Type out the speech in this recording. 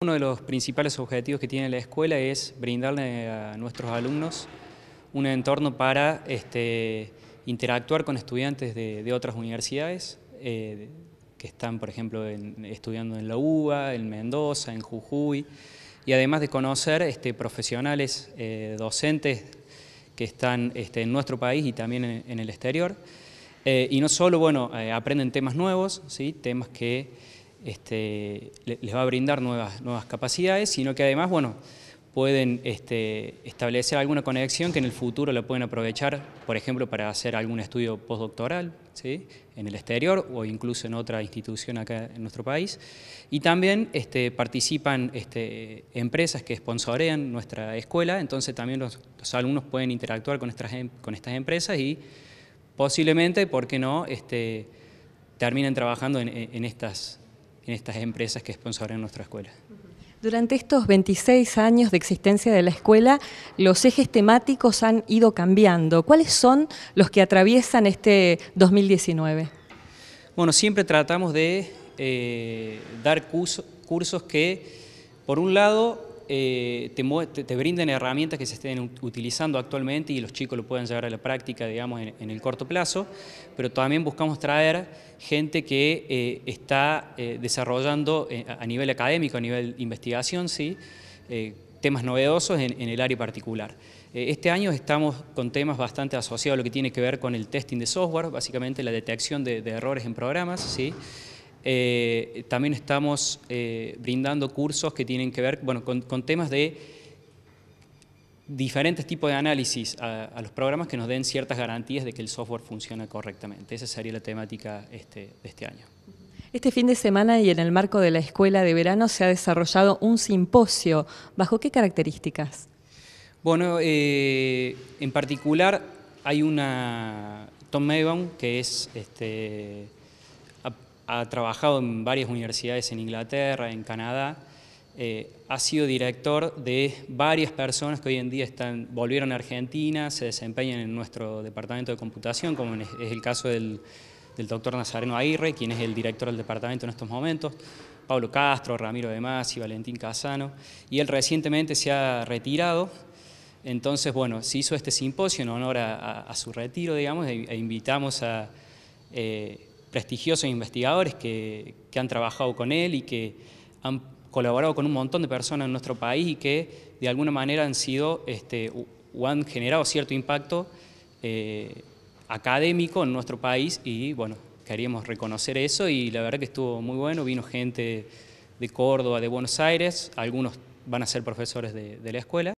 Uno de los principales objetivos que tiene la escuela es brindarle a nuestros alumnos un entorno para este, interactuar con estudiantes de, otras universidades eh, que están, por ejemplo, estudiando en la UBA, en Mendoza, en Jujuy, y además de conocer este, profesionales eh, docentes que están este, en nuestro país y también en, el exterior. Eh, y no solo, bueno, aprenden temas nuevos, ¿sí? temas que este, les va a brindar nuevas, capacidades, sino que además, bueno, pueden este, establecer alguna conexión que en el futuro la pueden aprovechar, por ejemplo, para hacer algún estudio postdoctoral en el exterior o incluso en otra institución acá en nuestro país. Y también este, participan empresas que sponsorean nuestra escuela, entonces también los, alumnos pueden interactuar em, con, estas, empresas y posiblemente, ¿por qué no?, terminen trabajando en estas en estas empresas que sponsoran nuestra escuela. Durante estos 26 años de existencia de la escuela, los ejes temáticos han ido cambiando. ¿Cuáles son los que atraviesan este 2019? Bueno, siempre tratamos de eh, dar cursos que, por un lado, eh, te, te, brinden herramientas que se estén utilizando actualmente y los chicos lo puedan llevar a la práctica, digamos, en, el corto plazo, pero también buscamos traer gente que eh, está eh, desarrollando a nivel académico, a nivel investigación, sí, temas novedosos en, el área particular. Este año estamos con temas bastante asociados a lo que tiene que ver con el testing de software, básicamente la detección de, de errores en programas, ¿sí? Eh, también estamos eh, brindando cursos que tienen que ver bueno, con, temas de diferentes tipos de análisis a, los programas que nos den ciertas garantías de que el software funciona correctamente. Esa sería la temática este, de este año. Este fin de semana y en el marco de la escuela de verano se ha desarrollado un simposio. ¿Bajo qué características? Bueno, eh, en particular hay una... Tom que es este, ha trabajado en varias universidades en Inglaterra, en Canadá, eh, ha sido director de varias personas que hoy en día volvieron a Argentina, se desempeñan en nuestro departamento de computación, como es el caso del, doctor Nazareno Aguirre, quien es el director del departamento en estos momentos, Pablo Castro, Ramiro de Masi, Valentín Casano, y él recientemente se ha retirado, entonces, bueno, se hizo este simposio en honor a, su retiro, digamos, e, e invitamos a... Eh, prestigiosos investigadores que, han trabajado con él y que han colaborado con un montón de personas en nuestro país y que de alguna manera han sido este, o han generado cierto impacto eh, académico en nuestro país y bueno, queríamos reconocer eso y la verdad que estuvo muy bueno, vino gente de Córdoba, de Buenos Aires, algunos van a ser profesores de la escuela.